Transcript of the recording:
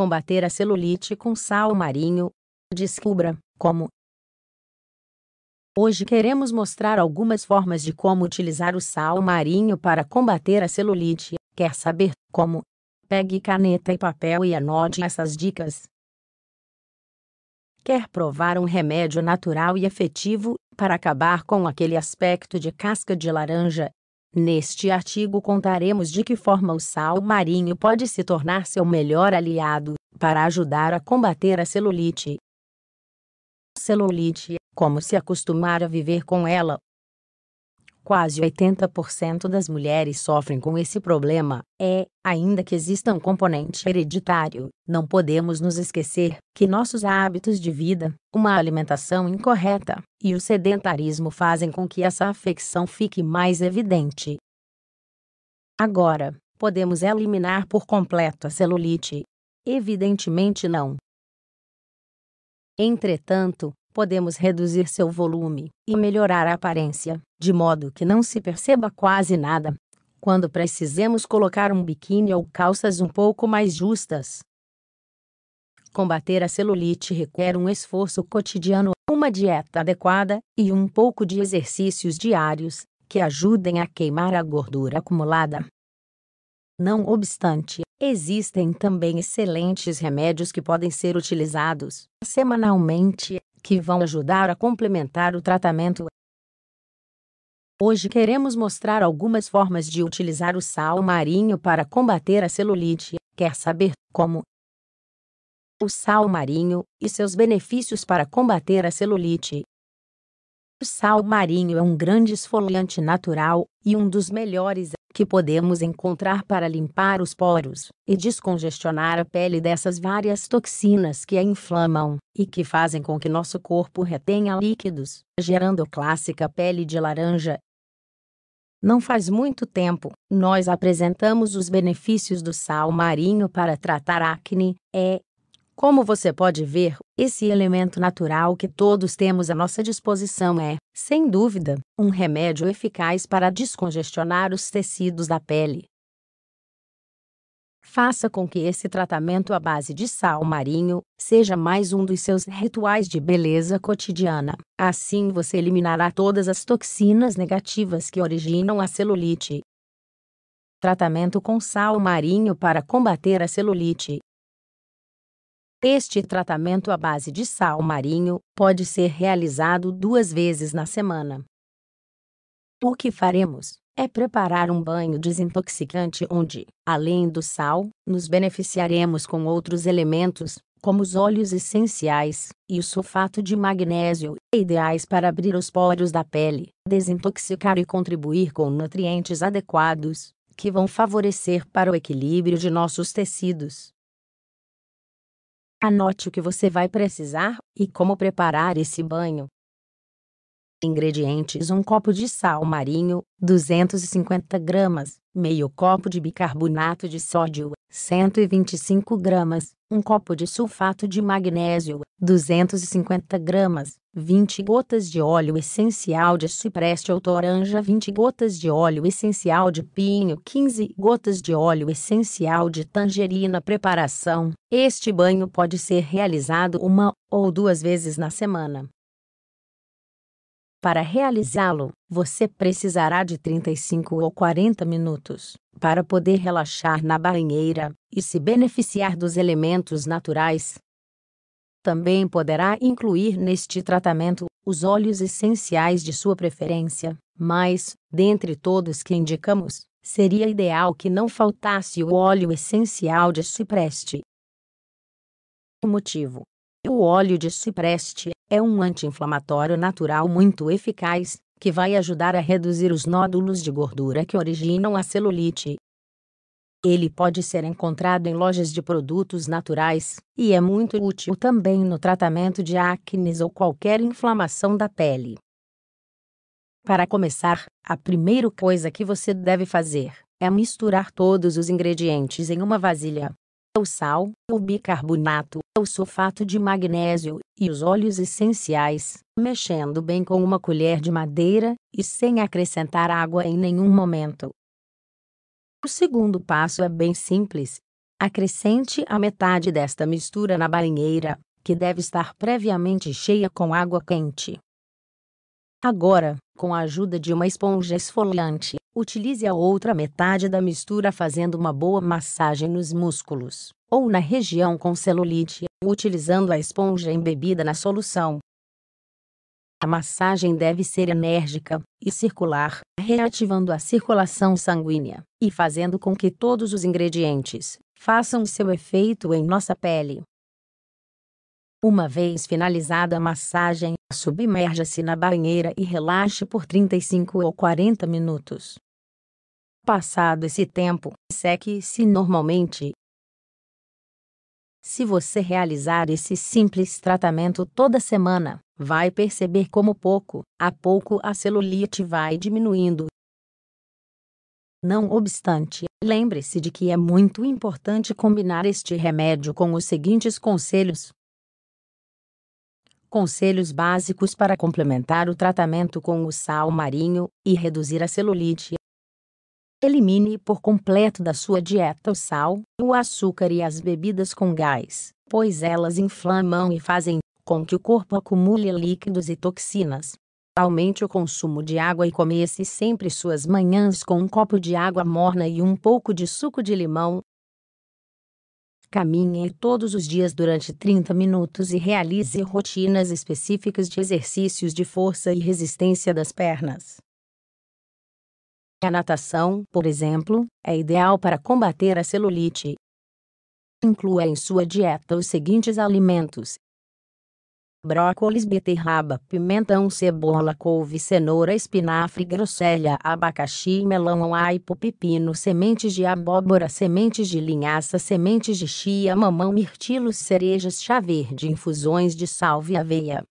combater a celulite com sal marinho. Descubra como. Hoje queremos mostrar algumas formas de como utilizar o sal marinho para combater a celulite. Quer saber como? Pegue caneta e papel e anote essas dicas. Quer provar um remédio natural e efetivo para acabar com aquele aspecto de casca de laranja Neste artigo contaremos de que forma o sal marinho pode se tornar seu melhor aliado para ajudar a combater a celulite. Celulite, como se acostumar a viver com ela, quase 80% das mulheres sofrem com esse problema, é, ainda que exista um componente hereditário, não podemos nos esquecer que nossos hábitos de vida, uma alimentação incorreta e o sedentarismo fazem com que essa afecção fique mais evidente. Agora, podemos eliminar por completo a celulite? Evidentemente não. Entretanto, podemos reduzir seu volume e melhorar a aparência, de modo que não se perceba quase nada. Quando precisemos colocar um biquíni ou calças um pouco mais justas. Combater a celulite requer um esforço cotidiano, uma dieta adequada e um pouco de exercícios diários que ajudem a queimar a gordura acumulada. Não obstante, existem também excelentes remédios que podem ser utilizados semanalmente que vão ajudar a complementar o tratamento. Hoje queremos mostrar algumas formas de utilizar o sal marinho para combater a celulite. Quer saber como? O sal marinho e seus benefícios para combater a celulite. O sal marinho é um grande esfoliante natural e um dos melhores que podemos encontrar para limpar os poros e descongestionar a pele dessas várias toxinas que a inflamam e que fazem com que nosso corpo retenha líquidos, gerando a clássica pele de laranja. Não faz muito tempo, nós apresentamos os benefícios do sal marinho para tratar acne, é, como você pode ver, esse elemento natural que todos temos à nossa disposição é, sem dúvida, um remédio eficaz para descongestionar os tecidos da pele. Faça com que esse tratamento à base de sal marinho seja mais um dos seus rituais de beleza cotidiana. Assim você eliminará todas as toxinas negativas que originam a celulite. Tratamento com sal marinho para combater a celulite. Este tratamento à base de sal marinho pode ser realizado duas vezes na semana. O que faremos é preparar um banho desintoxicante onde, além do sal, nos beneficiaremos com outros elementos, como os óleos essenciais e o sulfato de magnésio, ideais para abrir os poros da pele, desintoxicar e contribuir com nutrientes adequados, que vão favorecer para o equilíbrio de nossos tecidos Anote o que você vai precisar e como preparar esse banho. Ingredientes: 1 um copo de sal marinho, 250 gramas, meio copo de bicarbonato de sódio, 125 gramas, 1 um copo de sulfato de magnésio, 250 gramas, 20 gotas de óleo essencial de cipreste ou toranja, 20 gotas de óleo essencial de pinho, 15 gotas de óleo essencial de tangerina. Preparação: Este banho pode ser realizado uma ou duas vezes na semana. Para realizá-lo, você precisará de 35 ou 40 minutos para poder relaxar na banheira e se beneficiar dos elementos naturais também poderá incluir neste tratamento os óleos essenciais de sua preferência, mas, dentre todos que indicamos, seria ideal que não faltasse o óleo essencial de cipreste. Motivo: O óleo de cipreste é um anti-inflamatório natural muito eficaz, que vai ajudar a reduzir os nódulos de gordura que originam a celulite ele pode ser encontrado em lojas de produtos naturais e é muito útil também no tratamento de acne ou qualquer inflamação da pele. Para começar, a primeira coisa que você deve fazer é misturar todos os ingredientes em uma vasilha. O sal, o bicarbonato, o sulfato de magnésio e os óleos essenciais, mexendo bem com uma colher de madeira e sem acrescentar água em nenhum momento. O segundo passo é bem simples. Acrescente a metade desta mistura na banheira, que deve estar previamente cheia com água quente. Agora, com a ajuda de uma esponja esfoliante, utilize a outra metade da mistura fazendo uma boa massagem nos músculos ou na região com celulite, utilizando a esponja embebida na solução. A massagem deve ser enérgica e circular, reativando a circulação sanguínea e fazendo com que todos os ingredientes façam seu efeito em nossa pele. Uma vez finalizada a massagem, submerja-se na banheira e relaxe por 35 ou 40 minutos. Passado esse tempo, seque-se normalmente se você realizar esse simples tratamento toda semana, vai perceber como pouco a pouco a celulite vai diminuindo. Não obstante, lembre-se de que é muito importante combinar este remédio com os seguintes conselhos. Conselhos básicos para complementar o tratamento com o sal marinho e reduzir a celulite. Elimine por completo da sua dieta o sal, o açúcar e as bebidas com gás, pois elas inflamam e fazem com que o corpo acumule líquidos e toxinas. Aumente o consumo de água e comece sempre suas manhãs com um copo de água morna e um pouco de suco de limão. Caminhe todos os dias durante 30 minutos e realize rotinas específicas de exercícios de força e resistência das pernas. A natação, por exemplo, é ideal para combater a celulite. Inclua em sua dieta os seguintes alimentos: brócolis, beterraba, pimentão, cebola, couve, cenoura, espinafre, grosselha, abacaxi, melão, aipo, pepino, sementes de abóbora, sementes de linhaça, sementes de chia, mamão, mirtilos, cerejas, chá verde, infusões de salvia, aveia.